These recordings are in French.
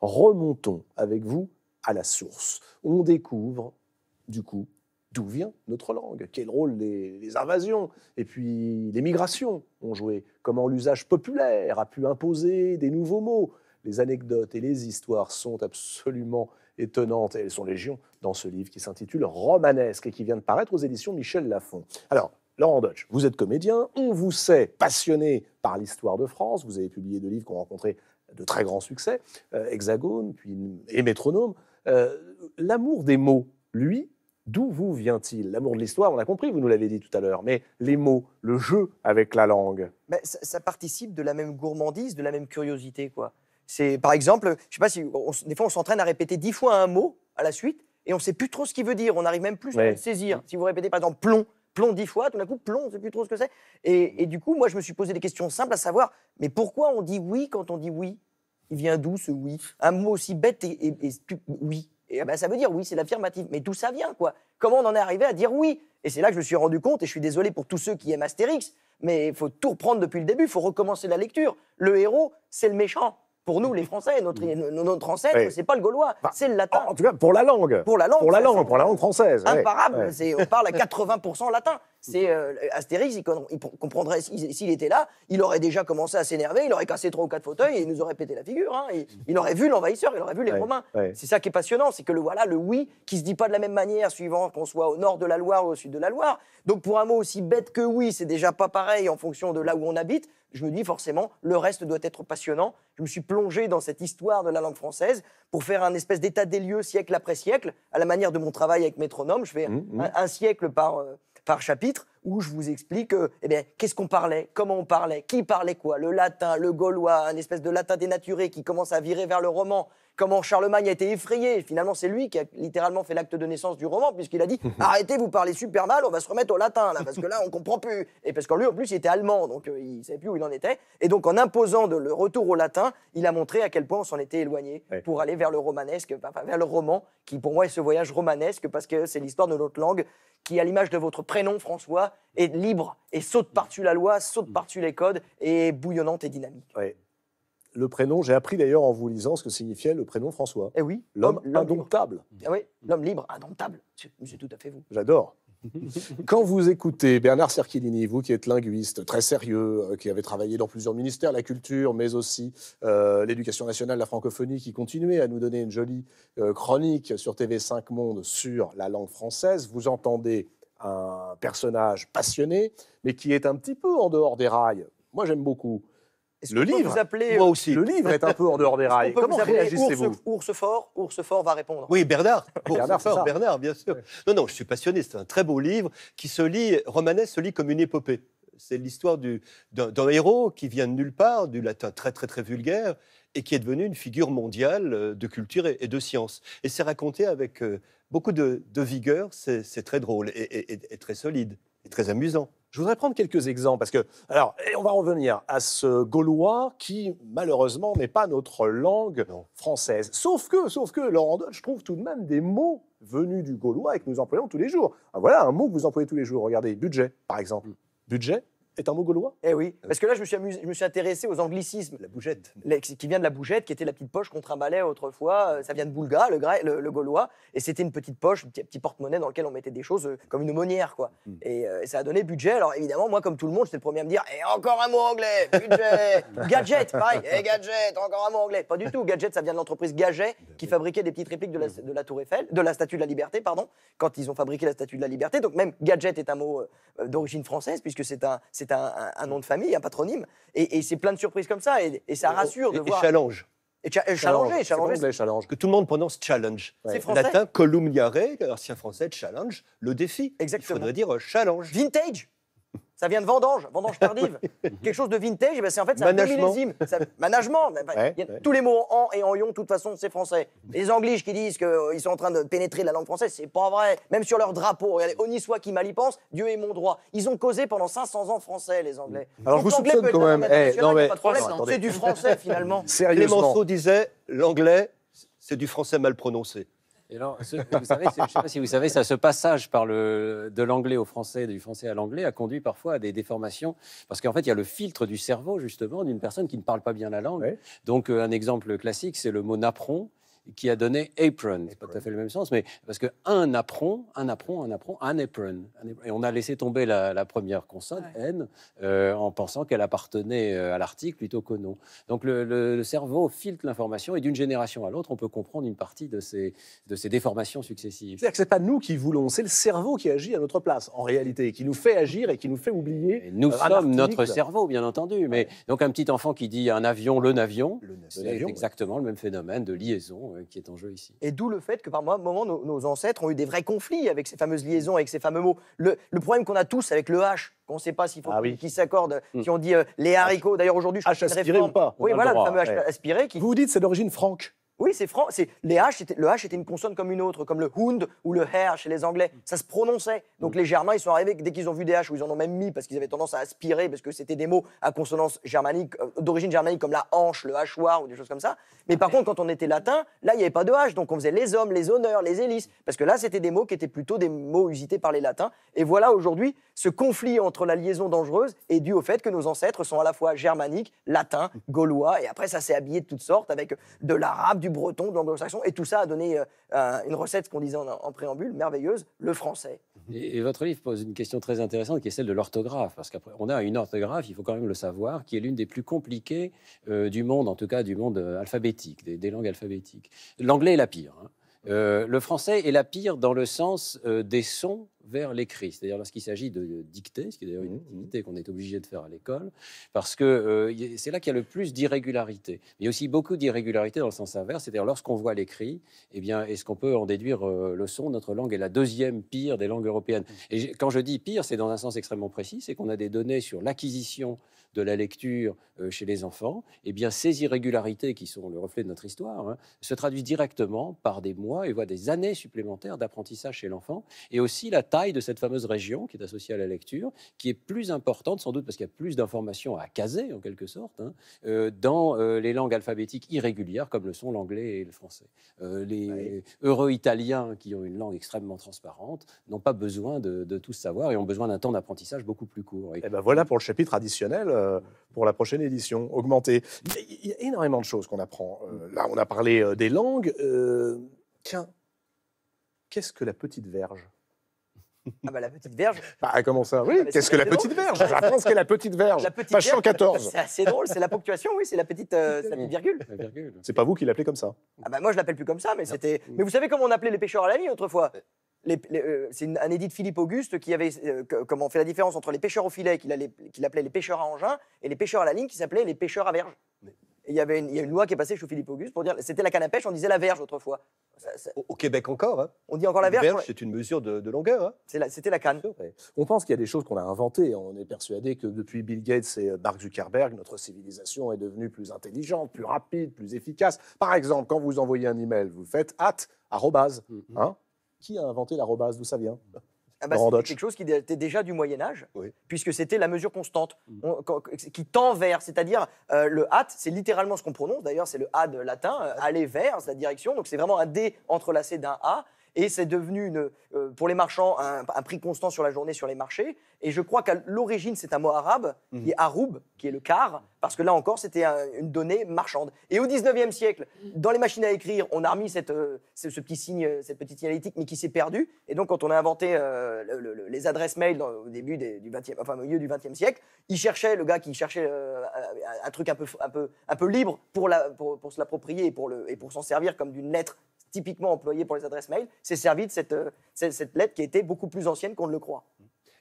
remontons avec vous à la source. On découvre, du coup, d'où vient notre langue, quel rôle les, invasions et puis les migrations ont joué, comment l'usage populaire a pu imposer des nouveaux mots. Les anecdotes et les histoires sont absolument étonnantes et elles sont légion dans ce livre qui s'intitule Romanesque et qui vient de paraître aux éditions Michel Lafon. Alors, Laurent Deutsch, vous êtes comédien, on vous sait passionné par l'histoire de France, vous avez publié deux livres qu'on ont de très grands succès, euh, Hexagone puis, et Métronome. Euh, l'amour des mots, lui, d'où vous vient-il L'amour de l'histoire, on a compris, vous nous l'avez dit tout à l'heure, mais les mots, le jeu avec la langue. Mais ça, participe de la même gourmandise, de la même curiosité, quoi. C'est, par exemple, je sais pas si, des fois, on s'entraîne à répéter dix fois un mot à la suite et on sait plus trop ce qu'il veut dire. On n'arrive même plus à le saisir. Si vous répétez, par exemple, plomb, plomb dix fois, tout d'un coup, plomb, on sait plus trop ce que c'est. et du coup, moi, je me suis posé des questions simples à savoir, mais pourquoi on dit oui quand on dit oui il vient d'où ce oui Un mot aussi bête et, oui. Et eh ben, ça veut dire oui, c'est l'affirmative. Mais d'où ça vient, quoi Comment on en est arrivé à dire oui Et c'est là que je me suis rendu compte, et je suis désolé pour tous ceux qui aiment Astérix, mais il faut tout reprendre depuis le début, il faut recommencer la lecture. Le héros, c'est le méchant. Pour nous, les Français, notre, notre ancêtre, c'est pas le gaulois, c'est le latin. En, tout cas, pour la langue. Pour la langue. Pour la langue, pour la langue française. Imparable, on parle à 80% latin. Mm. C'est euh, Astérix, il, comprendrait, s'il était là, il aurait déjà commencé à s'énerver, il aurait cassé trois ou quatre fauteuils et il nous aurait pété la figure. Hein, mm. Il, aurait vu l'envahisseur, il aurait vu les Romains. C'est ça qui est passionnant, c'est que le voilà, le oui, qui se dit pas de la même manière suivant qu'on soit au nord de la Loire ou au sud de la Loire. Donc pour un mot aussi bête que oui, c'est déjà pas pareil en fonction de là où on habite. Je me dis forcément, le reste doit être passionnant. Je me suis plongé dans cette histoire de la langue française pour faire un espèce d'état des lieux siècle après siècle, à la manière de mon travail avec Métronome. Je fais mm, Un, siècle par. Euh, par chapitre où je vous explique euh, eh bien, qu'est-ce qu'on parlait, comment on parlait, qui parlait quoi, le latin, le gaulois, un espèce de latin dénaturé qui commence à virer vers le roman, comment Charlemagne a été effrayé. Finalement, c'est lui qui a littéralement fait l'acte de naissance du roman, puisqu'il a dit Arrêtez, vous parlez super mal, on va se remettre au latin, là, parce que là, on comprend plus. Et parce qu'en lui, en plus, il était allemand, donc euh, il ne savait plus où il en était. Et donc, en imposant le retour au latin, il a montré à quel point on s'en était éloigné pour aller vers le romanesque, vers le roman, qui pour moi est ce voyage romanesque, parce que c'est l'histoire de notre langue qui, à l'image de votre prénom, François, est libre et saute par-dessus la loi, saute par-dessus les codes et est bouillonnante et dynamique le prénom, j'ai appris d'ailleurs en vous lisant ce que signifiait le prénom François. Eh oui. L'homme indomptable. Ah oui, l'homme libre, indomptable. C'est tout à fait vous. J'adore. Quand vous écoutez Bernard Cerchilini, vous qui êtes linguiste très sérieux, euh, qui avez travaillé dans plusieurs ministères, la culture, mais aussi euh, l'éducation nationale, la francophonie, qui continuait à nous donner une jolie euh, chronique sur TV5 Monde sur la langue française, vous entendez un personnage passionné, mais qui est un petit peu en dehors des rails. Moi, j'aime beaucoup. Euh, le livre, vous moi aussi. Le livre est un peu hors dehors des rails. Comment réagissez-vous ours, fort, fort va répondre. Oui, Bernard. Bernard, fort, Bernard, bien sûr. Non, non, je suis passionné. C'est un très beau livre qui se lit, Romanès se lit comme une épopée. C'est l'histoire d'un héros qui vient de nulle part, du latin très très très vulgaire, et qui est devenu une figure mondiale euh, de culture et, de science. Et c'est raconté avec euh, beaucoup de, vigueur, c'est très drôle et très solide, et très amusant. Je voudrais prendre quelques exemples parce que, alors, eh, on va revenir à ce gaulois qui, malheureusement, n'est pas notre langue française. Sauf que, sauf que, Laurent Deutsch trouve tout de même des mots venus du gaulois et que nous employons tous les jours. Ah, voilà un mot que vous employez tous les jours. Regardez, budget, par exemple. Mm. Budget, est un mot gaulois Eh oui, euh. parce que là, je me suis, amusé, je me suis intéressé aux anglicismes. La bougette. qui vient de la bougette, qui était la petite poche contre un balai autrefois. Euh, ça vient de Boulga, le, le, gaulois. Et c'était une petite poche, un petit, porte-monnaie dans lequel on mettait des choses euh, comme une monnière, quoi. Hmm. Et, ça a donné budget. Alors évidemment, moi, comme tout le monde, j'étais le premier à me dire eh, encore un mot anglais, budget Gadget, pareil, eh, gadget, encore un mot anglais. Pas du tout, gadget, ça vient de l'entreprise Gaget, qui fabriquait des petites répliques hmm. de la, Tour Eiffel, de la Statue de la Liberté, pardon, quand ils ont fabriqué la Statue de la Liberté. Donc même gadget est un mot d'origine française, puisque c'est un c'est un, mm. nom de famille, un patronyme. Et, c'est plein de surprises comme ça. Et, ça rassure de voir. Et challenge. Et, challenge. Que tout le monde prononce challenge. Ouais. Latin columniare, ancien français, challenge, le défi. Exactement. Il faudrait dire euh, challenge. Vintage ça vient de vendange, vendange tardive. Quelque chose de vintage, eh ben c'est en fait un millésime. management. Ben, tous les mots en, et en yon », de toute façon, c'est français. Les Angliches qui disent qu'ils euh, sont en train de pénétrer la langue française, c'est pas vrai. Même sur leur drapeau, regardez, soit qui mal y pense, Dieu est mon droit. Ils ont causé pendant 500 ans français, les Anglais. Alors vous anglais quand même. Eh, non, mais... C'est du français finalement. Les Clémenceau disaient « l'anglais, c'est du français mal prononcé ce, vous savez, je sais pas si vous savez, ce passage par de l'anglais au français, du français à l'anglais, a conduit parfois à des déformations, parce qu'en fait, il y a le filtre du cerveau, justement, d'une personne qui ne parle pas bien la langue. Donc, euh, un exemple classique, c'est le mot napron qui a donné apron. C'est pas tout à fait le même sens, mais parce que un apron, un apron, un apron, un apron. Et on a laissé tomber la, première consonne, N, euh, en pensant qu'elle appartenait euh, à l'article plutôt qu'au nom. Donc le, cerveau filtre l'information et d'une génération à l'autre, on peut comprendre une partie de ces, de ces déformations successives. C'est-à-dire que c'est pas nous qui voulons, c'est le cerveau qui agit à notre place, en réalité, qui nous fait agir et qui nous fait oublier. nous sommes notre cerveau, bien entendu. Mais donc un petit enfant qui dit un avion, le navion, c'est exactement le même phénomène de liaison euh, qui est en jeu ici. Et d'où le fait que par moment, nos, ancêtres ont eu des vrais conflits avec ces fameuses liaisons, avec ces fameux mots. Le, problème qu'on a tous avec le H, qu'on ne sait pas s'il faut ah s'accordent, si mm. on dit euh, les haricots. D'ailleurs, aujourd'hui, je H aspiré ou pas Oui, voilà, le fameux H aspiré. Qui... Vous vous dites, c'est d'origine franque. Oui, c'est franc. Les H, le H était une consonne comme une autre, comme le Hund ou le her chez les Anglais. Mm. Ça se prononçait. Donc mm. les Germains, ils sont arrivés dès qu'ils ont vu des H, ou ils en ont même mis parce qu'ils avaient tendance à aspirer, parce que c'était des mots à consonance germanique, euh, d'origine germanique, comme la hanche, le hachoir ou des choses comme ça. Mais ah par contre, quand on était latin, là, il n'y avait pas de H. Donc on faisait les hommes, les honneurs, les hélices. Parce que là, c'était des mots qui étaient plutôt des mots usités par les latins. Et voilà aujourd'hui, ce conflit entre la liaison dangereuse est dû au fait que nos ancêtres sont à la fois germaniques, latins, gaulois, et après, ça s'est habillé de toutes sortes avec de l'arabe, du breton, de l'anglo-saxon, et tout ça a donné euh, euh, une recette, qu'on disait en, préambule, merveilleuse, le français. Et, votre livre pose une question très intéressante qui est celle de l'orthographe, parce qu'après, on a une orthographe, il faut quand même le savoir, qui est l'une des plus compliquées euh, du monde, en tout cas du monde alphabétique, des, langues alphabétiques. L'anglais est la pire. Hein. le français est la pire dans le sens des sons vers l'écrit, c'est-à-dire lorsqu'il s'agit de dicter, ce qui est d'ailleurs une mmh, mmh. activité qu'on est obligé de faire à l'école, parce que euh, c'est là qu'il y a le plus d'irrégularités. il y a aussi beaucoup d'irrégularités dans le sens inverse, c'est-à-dire lorsqu'on voit l'écrit, eh bien, est-ce qu'on peut en déduire euh, le son Notre langue est la deuxième pire des langues européennes. Mmh. Et quand je dis pire, c'est dans un sens extrêmement précis, c'est qu'on a des données sur l'acquisition de la lecture euh, chez les enfants. et eh bien, ces irrégularités qui sont le reflet de notre histoire hein, se traduisent directement par des mois et voire des années supplémentaires d'apprentissage chez l'enfant, et aussi la de cette fameuse région qui est associée à la lecture, qui est plus importante sans doute parce qu'il y a plus d'informations à caser en quelque sorte hein, euh, dans euh, les langues alphabétiques irrégulières comme le sont l'anglais et le français. Euh, les heureux Italiens qui ont une langue extrêmement transparente n'ont pas besoin de, tout savoir et ont besoin d'un temps d'apprentissage beaucoup plus court. Et, eh ben voilà pour le chapitre additionnel pour la prochaine édition augmentée. Il y, a énormément de choses qu'on apprend. là, on a parlé des langues. tiens, qu'est-ce que la petite verge ah bah la petite verge. Bah, comment ça Oui, ah bah, qu'est-ce que la petite verge J'apprends ce qu'est la petite verge. La petite Page C'est assez drôle, c'est la ponctuation, oui, c'est la petite, euh, la virgule. C'est pas vous qui l'appelez comme ça. Ah bah moi je l'appelle plus comme ça, mais c'était. Mais vous savez comment on appelait les pêcheurs à la ligne autrefois euh. Euh, c'est un édit de Philippe Auguste qui avait comment on fait la différence entre les pêcheurs au filet qu'il appelait les pêcheurs à engin et les pêcheurs à la ligne qui s'appelaient les pêcheurs à verge il y avait une, a une loi qui est passée sous Philippe Auguste pour dire c'était la canne à pêche, on disait la verge autrefois. Au, Québec encore. Hein. On dit encore la verge. verge c'est une mesure de, longueur. Hein. C'était la, canne. On pense qu'il y a des choses qu'on a inventées. On est persuadé que depuis Bill Gates et euh, Mark Zuckerberg, notre civilisation est devenue plus intelligente, plus rapide, plus efficace. Par exemple, quand vous envoyez un email, vous faites hâte, arrobase. Mm-hmm. hein Qui a inventé l'arrobase D'où ça vient c'est ah bah, quelque chose qui était déjà du Moyen Âge, puisque c'était la mesure constante mm. qui tend vers, c'est-à-dire euh, le hâte, c'est littéralement ce qu'on prononce. D'ailleurs, c'est le ad latin, euh, aller vers, c'est la direction. Donc c'est vraiment un d entrelacé d'un a et c'est devenu, une, euh, pour les marchands, un, prix constant sur la journée sur les marchés. Et je crois qu'à l'origine, c'est un mot arabe, mhm. qui est aroub, qui est le car parce que là encore, c'était une donnée marchande. Et au 19e siècle, dans les machines à écrire, on a remis cette, euh, ce, petit signe, euh, cette petite analytique, mais qui s'est perdue. Et donc, quand on a inventé les adresses mail dans, au début du 20e, milieu du 20e siècle, il cherchait, le gars qui cherchait un truc un peu, un peu, un peu libre pour, la, pour, se l'approprier pour, le, et pour s'en servir comme d'une lettre typiquement employé pour les adresses mail, s'est servi de euh, cette, cette, lettre qui était beaucoup plus ancienne qu'on ne le croit.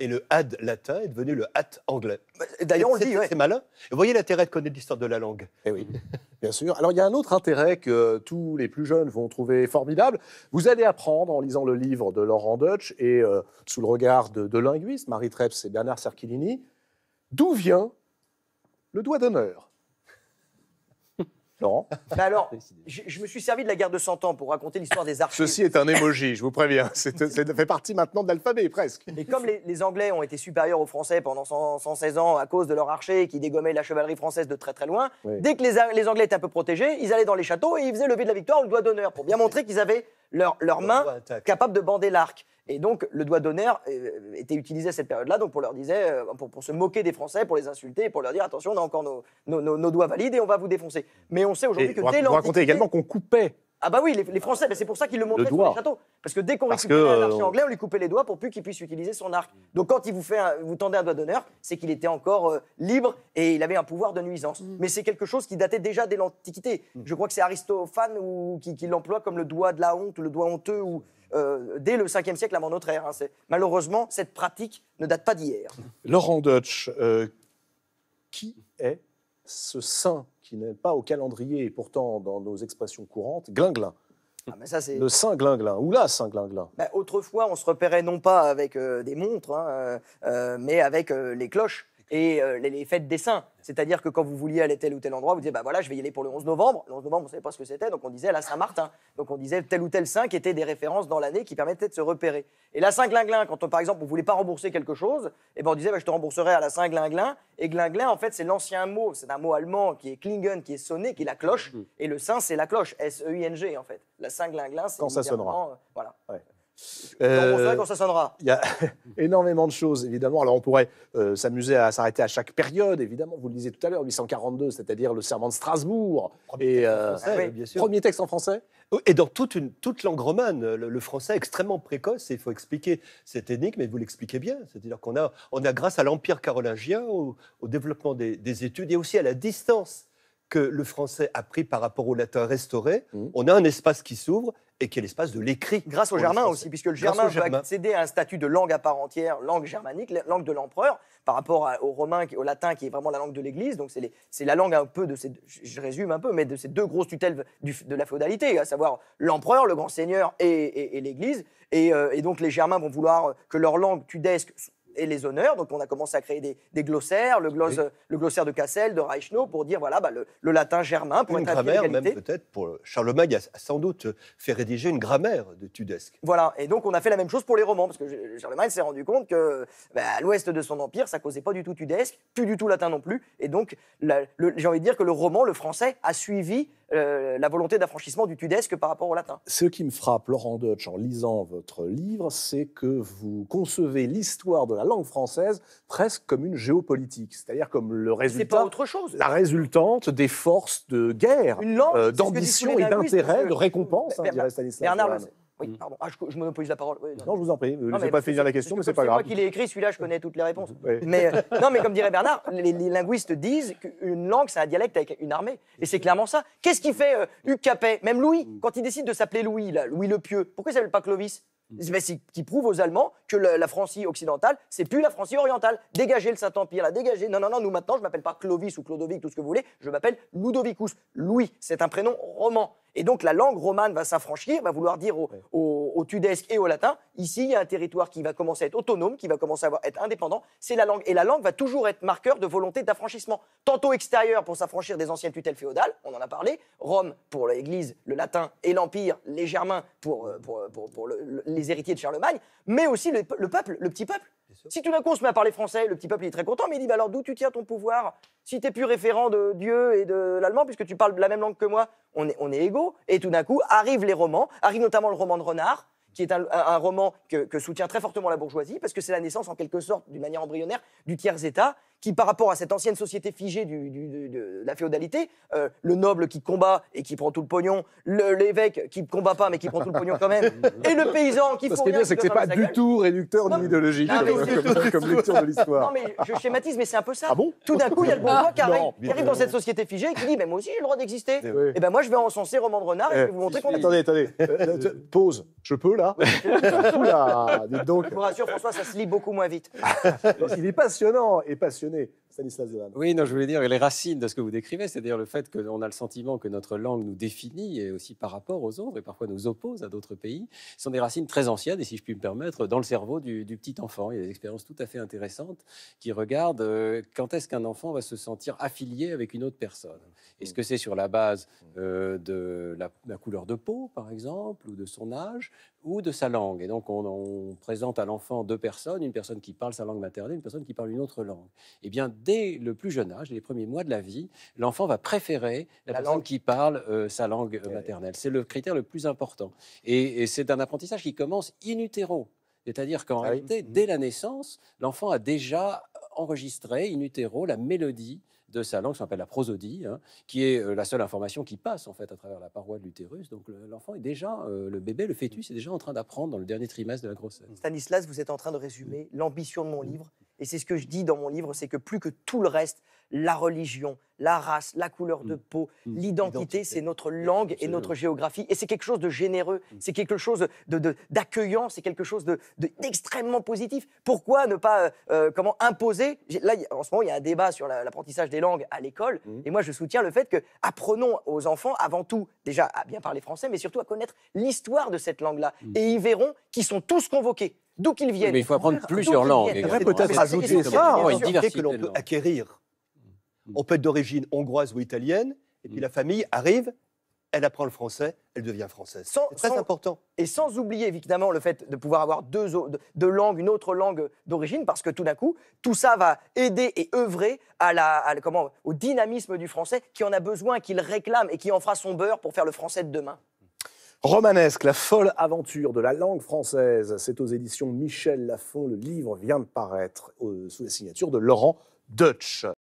Et le ad latin est devenu le at anglais. Bah, d'ailleurs, on le dit. C'est malin. Vous voyez l'intérêt de connaître l'histoire de la langue. Eh oui, bien sûr. Alors, il y a un autre intérêt que tous les plus jeunes vont trouver formidable. Vous allez apprendre en lisant le livre de Laurent Deutsch et euh, sous le regard de, de linguistes, Marie Treps et Bernard Cerchilini, d'où vient le doigt d'honneur. Laurent bah alors, je, me suis servi de la guerre de 100 ans pour raconter l'histoire des archers. Ceci est un émoji, je vous préviens. Ça fait partie maintenant de l'alphabet, presque. Et comme les, Anglais ont été supérieurs aux Français pendant 100, 116 ans à cause de leur archers qui dégommaient la chevalerie française de très très loin, dès que les, les Anglais étaient un peu protégés, ils allaient dans les châteaux et ils faisaient lever de la victoire le doigt d'honneur pour bien montrer qu'ils avaient leur, mains main de bander l'arc. Et donc, le doigt d'honneur euh, était utilisé à cette période-là, donc pour leur disait, euh, pour, se moquer des Français, pour les insulter, pour leur dire attention, on a encore nos, doigts valides et on va vous défoncer. Mais on sait aujourd'hui que dès racontait également qu'on coupait ah bah oui, les, Français, c'est pour ça qu'ils le montraient le sur les châteaux. Parce que dès qu'on récupérait un archer euh, anglais, on lui coupait les doigts pour plus qu'il puisse utiliser son arc. Mm. Donc quand il vous, fait vous tendait un doigt d'honneur, c'est qu'il était encore euh, libre et il avait un pouvoir de nuisance. Mm. Mais c'est quelque chose qui datait déjà dès l'Antiquité. Mm. Je crois que c'est Aristophane ou, qui, l'emploie comme le doigt de la honte le doigt honteux ou... Euh, dès le 5e siècle avant notre ère. Hein. Malheureusement, cette pratique ne date pas d'hier. Laurent Deutsch, qui est ce saint qui n'est pas au calendrier et pourtant dans nos expressions courantes, glinglin. Ah, le Saint-Glinglin, ou la Saint-Glinglin. Bah, autrefois, on se repérait non pas avec euh, des montres, hein, euh, euh, mais avec les cloches et euh, les, fêtes des saints. C'est-à-dire que quand vous vouliez aller tel ou tel endroit, vous disiez, bah voilà, je vais y aller pour le 11 novembre. Le 11 novembre, on ne savait pas ce que c'était, donc on disait la Saint-Martin. Donc on disait tel ou tel saint qui était des références dans l'année qui permettaient de se repérer. Et la Saint-Glinglin, quand par exemple, on voulez pas rembourser quelque chose, et eh ben on disait, bah, je te rembourserai à la Saint-Glinglin. Et Glinglin, en fait, c'est l'ancien mot, c'est un mot allemand qui est Klingen, qui est sonné, qui est la cloche. Mm. Et le saint, c'est la cloche, S-E-I-N-G, en fait. La Saint-Glinglin, c'est. Quand ça sonnera. Euh, voilà. Euh, on ça sonnera. Il y a énormément de choses, évidemment. Alors, on pourrait euh, s'amuser à s'arrêter à chaque période, évidemment. Vous le disiez tout à l'heure, 842, c'est-à-dire le serment de Strasbourg. Premier et, euh, français, bien sûr. Premier texte en français et dans toute, une, toute langue romane, le, français est extrêmement précoce, il faut expliquer cette énigme, mais vous l'expliquez bien. C'est-à-dire qu'on a, on a, grâce à l'Empire carolingien, au, développement des, études, et aussi à la distance que le français a pris par rapport au latin restauré, mmh. on a un espace qui s'ouvre et quel espace de l'écrit. Grâce au germain aussi, puisque le germain va accéder à un statut de langue à part entière, langue germanique, langue de l'empereur, par rapport au romain, au latin, qui est vraiment la langue de l'Église. Donc c'est la langue un peu de ces, je résume un peu, mais de ces deux grosses tutelles de la féodalité, à savoir l'empereur, le grand seigneur et, l'Église. Et, euh, et, donc les Germains vont vouloir que leur langue tudesque et les honneurs. Donc on a commencé à créer des, glossaires, le, glossaire de Cassel, de Reichenau, pour dire voilà bah, le, latin germain pour une être grammaire même peut-être pour Charlemagne a sans doute fait rédiger une grammaire de Tudesque. Voilà et donc on a fait la même chose pour les romans parce que Charlemagne s'est rendu compte que bah, à l'ouest de son empire ça causait pas du tout Tudesque, plus du tout latin non plus et donc j'ai envie de dire que le roman, le français a suivi euh, la volonté d'affranchissement du tudesque par rapport au latin. Ce qui me frappe, Laurent Deutsch, en lisant votre livre, c'est que vous concevez l'histoire de la langue française presque comme une géopolitique, c'est-à-dire comme le résultat. Pas autre chose. La résultante des forces de guerre, euh, d'ambition et d'intérêt, de récompense, hein, dirait Stanislas. Bernard, oui, mm. pardon. Ah, je, je, monopolise la parole. non. je vous en prie. Ne vais pas finir la question, mais n'est pas grave. C'est moi qui l'ai écrit, celui-là, je connais toutes les réponses. Mais, euh, non, mais comme dirait Bernard, les, linguistes disent qu'une langue, c'est un dialecte avec une armée. Et c'est clairement ça. Qu'est-ce qui fait euh, Capet Même Louis, mm. quand il décide de s'appeler Louis, Louis le Pieux, pourquoi il s'appelle pas Clovis mm. mais c'est qui prouve aux Allemands que la Francie occidentale, c'est plus la Francie orientale. Dégagez le Saint-Empire, la dégagez. Non, non, non, nous maintenant, je m'appelle pas Clovis ou Clodovic, tout ce que vous voulez, je m'appelle Ludovicus. Louis, c'est un prénom roman. Et donc la langue romane va s'affranchir, va vouloir dire au, Tudesques et au latin, ici il y a un territoire qui va commencer à être autonome, qui va commencer à être indépendant, c'est la langue. Et la langue va toujours être marqueur de volonté d'affranchissement, tantôt extérieur pour s'affranchir des anciennes tutelles féodales, on en a parlé, Rome pour l'Église, le latin et l'Empire, les Germains pour, euh, les héritiers de Charlemagne, mais aussi le peuple, le petit peuple si tout d'un coup on se met à parler français, le petit peuple il est très content, mais il dit bah, alors d'où tu tiens ton pouvoir Si t'es plus référent de Dieu et de l'allemand, puisque tu parles la même langue que moi, on est, on égaux. Et tout d'un coup arrivent les romans, arrive notamment le roman de Renard, qui est un, roman que, soutient très fortement la bourgeoisie, parce que c'est la naissance en quelque sorte, d'une manière embryonnaire, du tiers-État qui, par rapport à cette ancienne société figée de la féodalité, euh, le noble qui combat et qui prend tout le pognon, l'évêque qui ne combat pas mais qui prend tout le pognon quand même, et le paysan qui. Ce qui est bien, c'est que n'est pas du tout réducteur ni idéologique comme, lecture de l'histoire. Non mais je schématise, mais c'est un peu ça. Ah tout d'un coup, il y a le bourgeois qui arrive, qui arrive dans cette société figée et qui dit mais moi aussi j'ai le droit d'exister. Et eh eh ben moi je vais encenser Roman de Renard et je vais vous montrer eh, qu'on. Attendez, attendez, pause. Je peux là Oula, donc. Je vous rassure, François, ça se lit beaucoup moins vite. Il est passionnant et passionnant oui, non, je voulais dire, les racines de ce que vous décrivez, c'est-à-dire le fait que qu'on a le sentiment que notre langue nous définit et aussi par rapport aux autres et parfois nous oppose à d'autres pays, sont des racines très anciennes et si je puis me permettre, dans le cerveau du, petit enfant. Il y a des expériences tout à fait intéressantes qui regardent euh, quand est-ce qu'un enfant va se sentir affilié avec une autre personne. Est-ce que c'est sur la base euh, de la couleur de peau, par exemple, ou de son âge, ou de sa langue. Et donc, on, présente à l'enfant deux personnes, une personne qui parle sa langue maternelle, une personne qui parle une autre langue. Et eh bien, dès le plus jeune âge, les premiers mois de la vie, l'enfant va préférer la, personne langue. qui parle euh, sa langue euh, maternelle. C'est le critère le plus important. Et, c'est un apprentissage qui commence in utero. C'est-à-dire qu'en ah réalité, mmh. dès la naissance, l'enfant a déjà enregistré in utero la mélodie de sa langue, ça s'appelle la prosodie, hein, qui est euh, la seule information qui passe en fait à travers la paroi de l'utérus. Donc l'enfant est déjà, euh, le bébé, le fœtus est déjà en train d'apprendre dans le dernier trimestre de la grossesse. Stanislas, vous êtes en train de résumer l'ambition de mon mmh. livre, et c'est ce que je dis dans mon livre, c'est que plus que tout le reste, la religion, la race, la couleur de mm. peau, mm. l'identité, c'est notre langue et notre géographie. Et c'est quelque chose de généreux, mm. c'est quelque chose d'accueillant, de, c'est quelque chose d'extrêmement positif. Pourquoi ne pas euh, euh, comment imposer Là, en ce moment, il y a un débat sur l'apprentissage des langues à l'école. Et moi, je soutiens le fait que apprenons aux enfants, avant tout, déjà à bien parler français, mais surtout à connaître l'histoire de cette langue-là. Et ils verront qu'ils sont tous convoqués d'où qu'ils viennent. Mais il faut apprendre plusieurs langues. Il faudrait peut-être ajouter ça, une que l'on peut acquérir. On peut être d'origine hongroise ou italienne, et puis mm. la famille arrive, elle apprend le français, elle devient française. C'est très important. Et sans oublier évidemment le fait de pouvoir avoir deux, langues, une autre langue d'origine, parce que tout d'un coup, tout ça va aider et œuvrer au dynamisme du français qui en a besoin, qui le réclame et qui en fera son beurre pour faire le français de demain. Romanesque, la folle aventure de la langue française. C'est aux éditions Michel Laffont. Le livre vient de paraître euh, sous la signature de Laurent Deutsch.